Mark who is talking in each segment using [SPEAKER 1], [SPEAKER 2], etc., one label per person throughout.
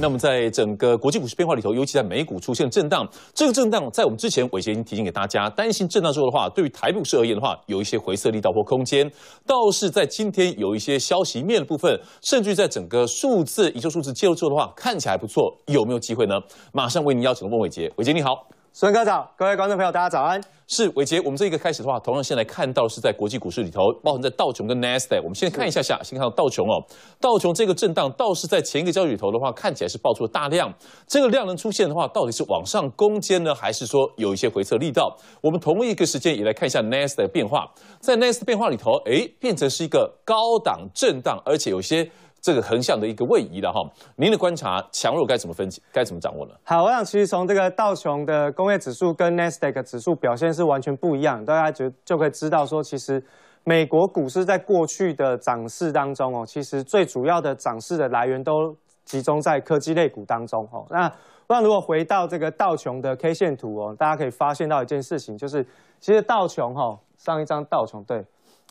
[SPEAKER 1] 那我们在整个国际股市变化里头，尤其在美股出现震荡，这个震荡在我们之前伟杰已经提醒给大家，担心震荡之后的话，对于台股市而言的话，有一些回撤力道或空间。倒是在今天有一些消息面的部分，甚至在整个数字，一周数字介入之后的话，看起来还不错，有没有机会呢？马上为您邀请孟伟杰，伟杰你好。孙科长，各位观众朋友，大家早安。是伟杰，我们这一个开始的话，同样先来看到是在国际股市里头，包含在道琼跟 d 斯 q 我们先看一下下，先看到道琼哦。道琼这个震荡，倒是在前一个交易头的话，看起来是爆出了大量。这个量能出现的话，到底是往上攻坚呢，还是说有一些回撤力道？我们同一个时间也来看一下纳斯的变化。在纳斯变化里头，哎，变成是一个高档震荡，而且有些。这个横向的一个位移的哈，您的观察强弱该怎么分析？该怎么掌握呢？
[SPEAKER 2] 好，我想其实从这个道琼的工业指数跟 n 纳斯达的指数表现是完全不一样，大家就就可以知道说，其实美国股市在过去的涨势当中哦，其实最主要的涨势的来源都集中在科技类股当中哦。那我想如果回到这个道琼的 K 线图哦，大家可以发现到一件事情，就是其实道琼哈上一张道琼对，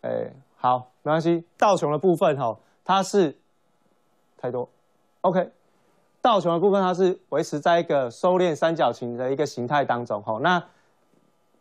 [SPEAKER 2] 哎好没关系，道琼的部分哈，它是。太多，OK，道琼的部分它是维持在一个收敛三角形的一个形态当中，哈，那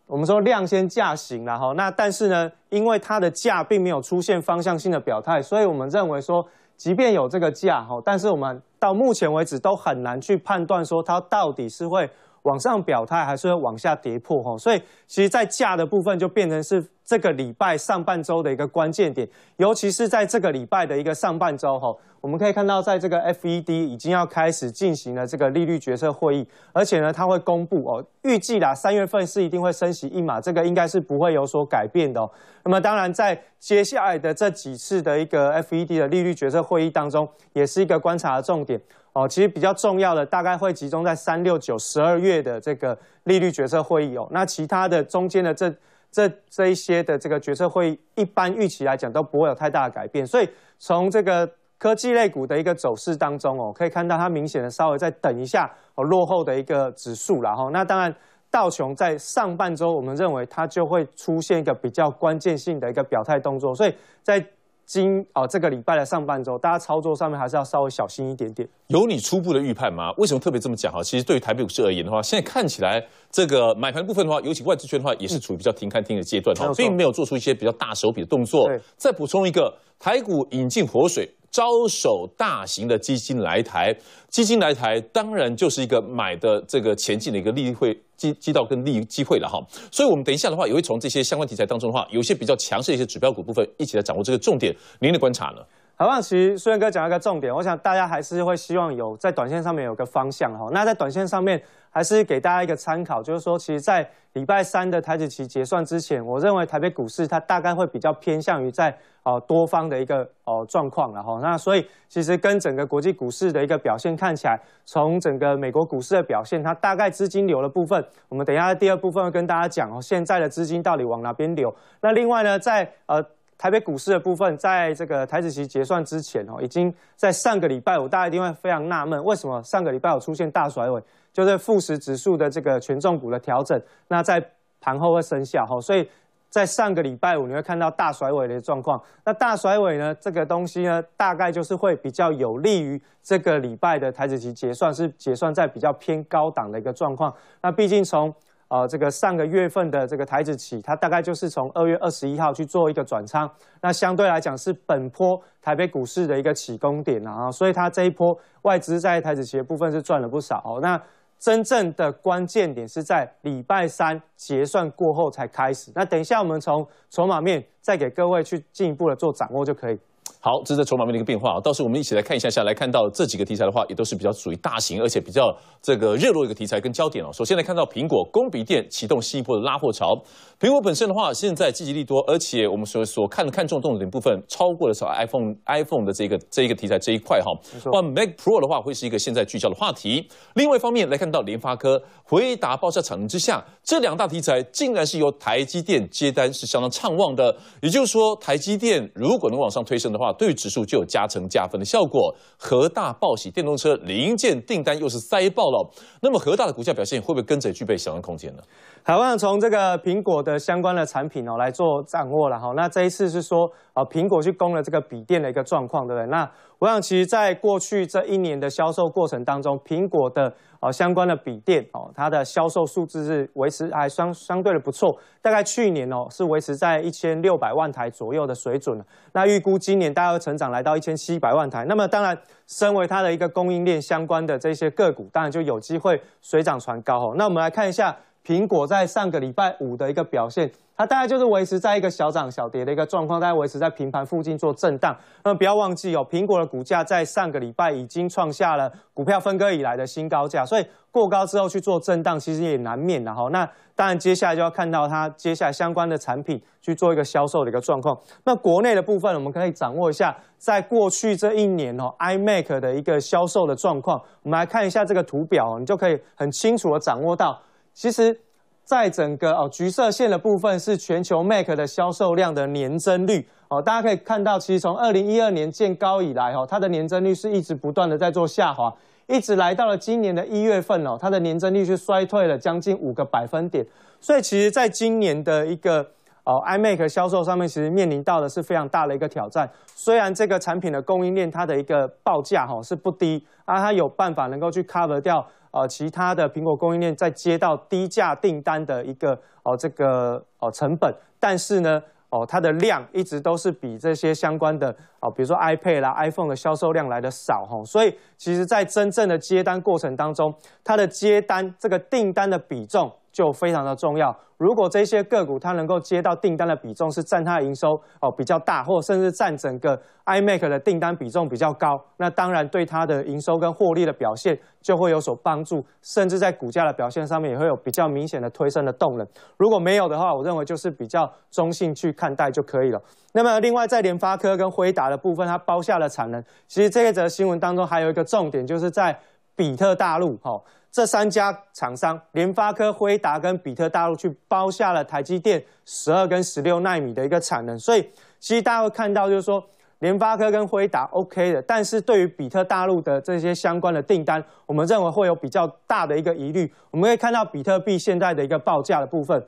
[SPEAKER 2] 我们说量先价行了哈，那但是呢，因为它的价并没有出现方向性的表态，所以我们认为说，即便有这个价哈，但是我们到目前为止都很难去判断说它到底是会往上表态还是会往下跌破哈，所以其实在价的部分就变成是。这个礼拜上半周的一个关键点，尤其是在这个礼拜的一个上半周哈，我们可以看到，在这个 FED 已经要开始进行了这个利率决策会议，而且呢，它会公布哦，预计啦，三月份是一定会升息一码，这个应该是不会有所改变的。那么，当然在接下来的这几次的一个 FED 的利率决策会议当中，也是一个观察的重点哦。其实比较重要的大概会集中在三六九十二月的这个利率决策会议哦。那其他的中间的这这这一些的这个决策会，一般预期来讲都不会有太大的改变，所以从这个科技类股的一个走势当中哦，可以看到它明显的稍微再等一下哦落后的一个指数了哈。那当然，道琼在上半周，我们认为它就会出现一个比较关键性的一个表态动作，所以在。今哦，这个礼拜的上半周，大家操作上面还是要稍微小心一点点。有你初
[SPEAKER 1] 步的预判吗？为什么特别这么讲？哈，其实对于台北股市而言的话，现在看起来这个买盘部分的话，尤其外资圈的话，也是处于比较停看停的阶段哈，并没有做出一些比较大手笔的动作。再补充一个，台股引进活水。招手大型的基金来台，基金来台当然就是一个买的这个前进的一个利会机机道跟利机会了哈，所以我们等一下的话也会从这些相关题材当中的话，有些比较强势的一些指标股部分一起来掌握这个重点，您的观察呢？
[SPEAKER 2] 好，其实苏然哥讲一个重点，我想大家还是会希望有在短线上面有个方向哈。那在短线上面，还是给大家一个参考，就是说，其实，在礼拜三的台资期结算之前，我认为台北股市它大概会比较偏向于在哦多方的一个哦状况了哈。那所以，其实跟整个国际股市的一个表现看起来，从整个美国股市的表现，它大概资金流的部分，我们等一下第二部分会跟大家讲哦，现在的资金到底往哪边流。那另外呢，在呃。台北股市的部分，在这个台子期结算之前哦，已经在上个礼拜五，大家一定会非常纳闷，为什么上个礼拜五出现大甩尾，就是富时指数的这个权重股的调整，那在盘后会生效哈，所以在上个礼拜五你会看到大甩尾的状况。那大甩尾呢，这个东西呢，大概就是会比较有利于这个礼拜的台子期结算，是结算在比较偏高档的一个状况。那毕竟从啊，这个上个月份的这个台子企，它大概就是从二月二十一号去做一个转仓，那相对来讲是本波台北股市的一个起攻点啊，所以它这一波外资在台指企部分是赚了不少。哦。那真正的关键点是在礼拜三结算过后才开始。那等一下我们从筹码面再给各位去进一步的做掌握就可以。
[SPEAKER 1] 好，这是在筹码面的一个变化啊。到时候我们一起来看一下，下来看到这几个题材的话，也都是比较属于大型，而且比较这个热络一个题材跟焦点哦。首先来看到苹果工笔店启动新一波的拉货潮，苹果本身的话，现在积极力多，而且我们所所看的看重重点部分超过了是 iPhone iPhone 的这个这一个题材这一块哈。没换 Mac Pro 的话，会是一个现在聚焦的话题。另外一方面来看到联发科回答爆炸产能之下，这两大题材竟然是由台积电接单，是相当畅旺的。也就是说，台积电如果能往上推升的话，对于指数就有加成加分的效果。和大报喜电动车零件订单又是塞爆了，那么和大的股价表现会不会跟着具备想象空间呢？
[SPEAKER 2] 台湾从这个苹果的相关的产品哦来做掌握了哈，那这一次是说。啊，苹果去攻了这个笔电的一个状况，对不对？那我想，其实，在过去这一年的销售过程当中，苹果的呃相关的笔电哦，它的销售数字是维持还相相对的不错，大概去年哦是维持在一千六百万台左右的水准那预估今年大概成长来到一千七百万台。那么，当然，身为它的一个供应链相关的这些个股，当然就有机会水涨船高哦。那我们来看一下。苹果在上个礼拜五的一个表现，它大概就是维持在一个小涨小跌的一个状况，大概维持在平盘附近做震荡。那不要忘记哦，苹果的股价在上个礼拜已经创下了股票分割以来的新高价，所以过高之后去做震荡，其实也难免的哈。那当然，接下来就要看到它接下来相关的产品去做一个销售的一个状况。那国内的部分，我们可以掌握一下，在过去这一年哦，iMac 的一个销售的状况。我们来看一下这个图表，你就可以很清楚的掌握到。其实，在整个哦，橘色线的部分是全球 Mac 的销售量的年增率哦，大家可以看到，其实从二零一二年见高以来哦，它的年增率是一直不断的在做下滑，一直来到了今年的一月份哦，它的年增率是衰退了将近五个百分点。所以，其实，在今年的一个哦，iMac 销售上面，其实面临到的是非常大的一个挑战。虽然这个产品的供应链，它的一个报价哈是不低啊，它有办法能够去 cover 掉。呃其他的苹果供应链在接到低价订单的一个哦，这个哦成本，但是呢，哦它的量一直都是比这些相关的哦，比如说 iPad 啦、iPhone 的销售量来的少哈，所以其实在真正的接单过程当中，它的接单这个订单的比重。就非常的重要。如果这些个股它能够接到订单的比重是占它的营收哦比较大，或甚至占整个 i m a c 的订单比重比较高，那当然对它的营收跟获利的表现就会有所帮助，甚至在股价的表现上面也会有比较明显的推升的动能。如果没有的话，我认为就是比较中性去看待就可以了。那么另外在联发科跟辉达的部分，它包下了产能。其实这一则新闻当中还有一个重点，就是在比特大陆哦。这三家厂商，联发科、辉达跟比特大陆去包下了台积电十二跟十六纳米的一个产能，所以其实大家会看到，就是说联发科跟辉达 OK 的，但是对于比特大陆的这些相关的订单，我们认为会有比较大的一个疑虑。我们可以看到比特币现在的一个报价的部分，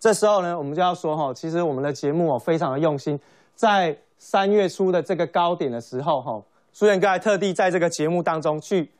[SPEAKER 2] 这时候呢，我们就要说哈，其实我们的节目哦，非常的用心，在三月初的这个高点的时候哈。苏院哥还特地在这个节目当中去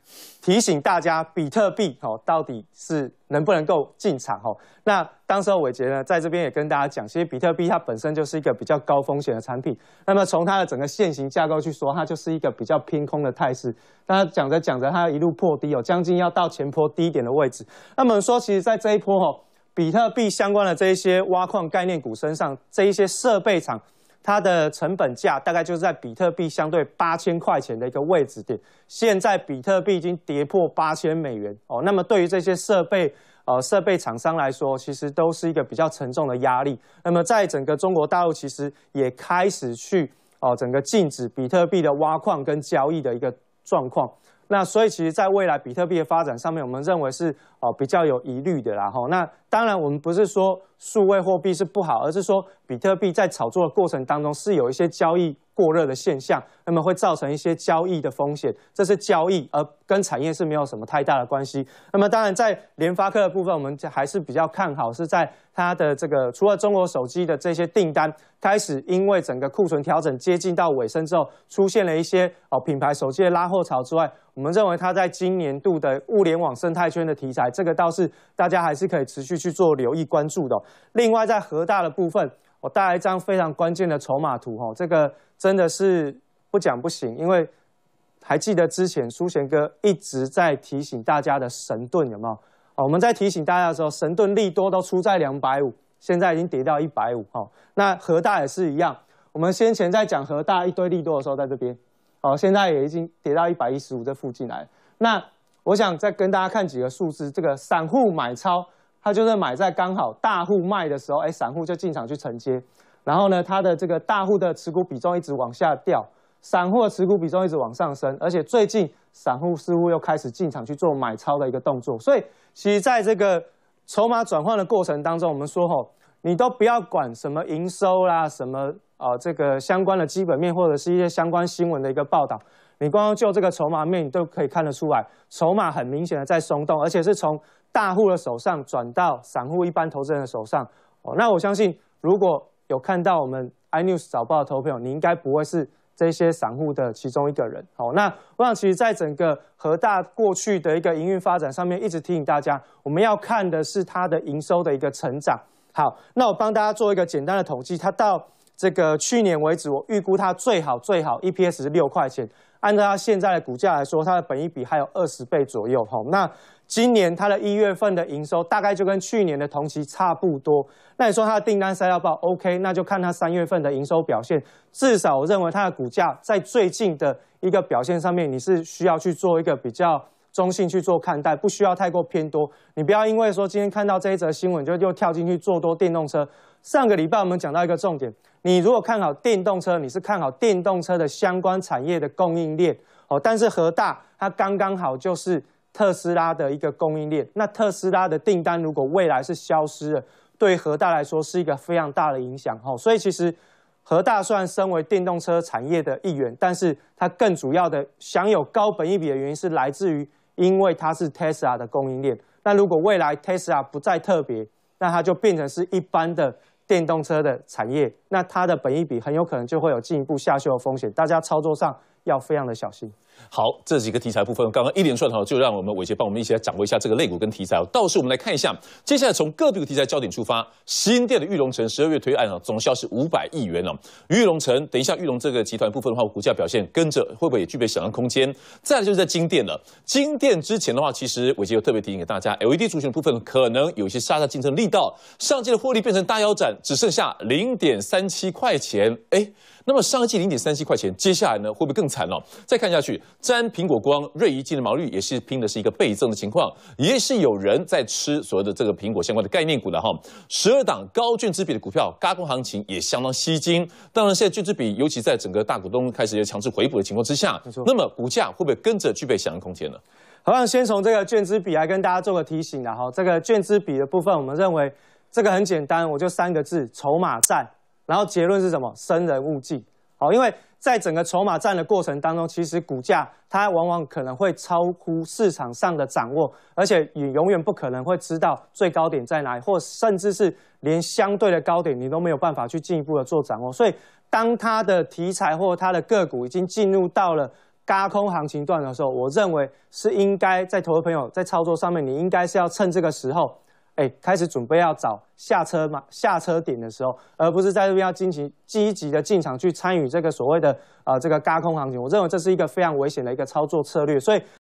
[SPEAKER 2] 提醒大家，比特币哦到底是能不能够进场哦？那当时候伟杰呢在这边也跟大家讲，其实比特币它本身就是一个比较高风险的产品。那么从它的整个现行架构去说，它就是一个比较偏空的态势。那家讲着讲着，它一路破低哦，将近要到前坡低点的位置。那么说，其实，在这一波哦，比特币相关的这一些挖矿概念股身上，这一些设备厂。它的成本价大概就是在比特币相对八千块钱的一个位置点，现在比特币已经跌破八千美元哦。那么对于这些设备呃设备厂商来说，其实都是一个比较沉重的压力。那么在整个中国大陆，其实也开始去哦整个禁止比特币的挖矿跟交易的一个状况。那所以，其实在未来比特币的发展上面，我们认为是哦比较有疑虑的啦。吼，那当然我们不是说数位货币是不好，而是说比特币在炒作的过程当中是有一些交易。过热的现象，那么会造成一些交易的风险，这是交易，而跟产业是没有什么太大的关系。那么当然，在联发科的部分，我们还是比较看好，是在它的这个除了中国手机的这些订单开始，因为整个库存调整接近到尾声之后，出现了一些哦品牌手机的拉货潮之外，我们认为它在今年度的物联网生态圈的题材，这个倒是大家还是可以持续去做留意关注的。另外，在核大的部分，我带来一张非常关键的筹码图哈，这个。真的是不讲不行，因为还记得之前苏贤哥一直在提醒大家的神盾有没有？我们在提醒大家的时候，神盾利多都出在两百五，现在已经跌到一百五。哈。那和大也是一样，我们先前在讲和大一堆利多的时候，在这边，哦，现在也已经跌到一百一十五这附近来。那我想再跟大家看几个数字，这个散户买超，它就是买在刚好大户卖的时候，哎，散户就进场去承接。然后呢，它的这个大户的持股比重一直往下掉，散户的持股比重一直往上升，而且最近散户似乎又开始进场去做买超的一个动作。所以，其实在这个筹码转换的过程当中，我们说吼，你都不要管什么营收啦，什么啊，这个相关的基本面或者是一些相关新闻的一个报道，你光就这个筹码面，你都可以看得出来，筹码很明显的在松动，而且是从大户的手上转到散户一般投资人的手上。哦，那我相信如果。有看到我们 i news 早报的投票，你应该不会是这些散户的其中一个人。好，那我想其实在整个和大过去的一个营运发展上面，一直提醒大家，我们要看的是它的营收的一个成长。好，那我帮大家做一个简单的统计，它到这个去年为止，我预估它最好最好 E P S 是六块钱，按照它现在的股价来说，它的本一比还有二十倍左右。好，那。今年它的一月份的营收大概就跟去年的同期差不多，那你说它的订单塞得报 o k 那就看它三月份的营收表现。至少我认为它的股价在最近的一个表现上面，你是需要去做一个比较中性去做看待，不需要太过偏多。你不要因为说今天看到这一则新闻就又跳进去做多电动车。上个礼拜我们讲到一个重点，你如果看好电动车，你是看好电动车的相关产业的供应链哦。但是和大它刚刚好就是。特斯拉的一个供应链，那特斯拉的订单如果未来是消失了，对核大来说是一个非常大的影响哈。所以其实核大虽然身为电动车产业的一员，但是它更主要的享有高本益比的原因是来自于，因为它是特斯拉的供应链。那如果未来特斯拉不再特别，那它就变成是一般的电动车的产业，那它的本益比很有可能就会有进一步下修的风险。大家操作上。要非常的小心。
[SPEAKER 1] 好，这几个题材部分，刚刚一连串好，就让我们伟杰帮我们一起来掌握一下这个肋骨跟题材到时我们来看一下，接下来从个别题材焦点出发，新店的玉龙城十二月推案啊，总销是五百亿元哦。玉龙城，等一下玉龙这个集团部分的话，股价表现跟着会不会也具备想象空间？再来就是在金店了，金店之前的话，其实伟杰有特别提醒给大家，LED 族群的部分可能有一些杀价竞争力道，上季的获利变成大腰斩，只剩下零点三七块钱。哎，那么上季零点三七块钱，接下来呢会不会更？惨了！再看下去，沾苹果光，锐技的毛率也是拼的是一个倍增的情况，也是有人在吃所谓的这个苹果相关的概念股的哈。十二档高券之比的股票，加工行情也相当吸睛。当然，现在券之比，尤其在整个大股东开始有强制回补的情况之下，那么股价会不会跟着具备想象空间呢？
[SPEAKER 2] 好，先从这个券之比来跟大家做个提醒的哈。这个券之比的部分，我们认为这个很简单，我就三个字：筹码在。然后结论是什么？生人勿近。好，因为在整个筹码战的过程当中，其实股价它往往可能会超乎市场上的掌握，而且你永远不可能会知道最高点在哪里，或甚至是连相对的高点你都没有办法去进一步的做掌握。所以，当它的题材或它的个股已经进入到了高空行情段的时候，我认为是应该在投资朋友在操作上面，你应该是要趁这个时候。哎，开始准备要找下车嘛，下车点的时候，而不是在这边要积极积极的进场去参与这个所谓的啊这个轧空行情，我认为这是一个非常危险的一个操作策略，所以。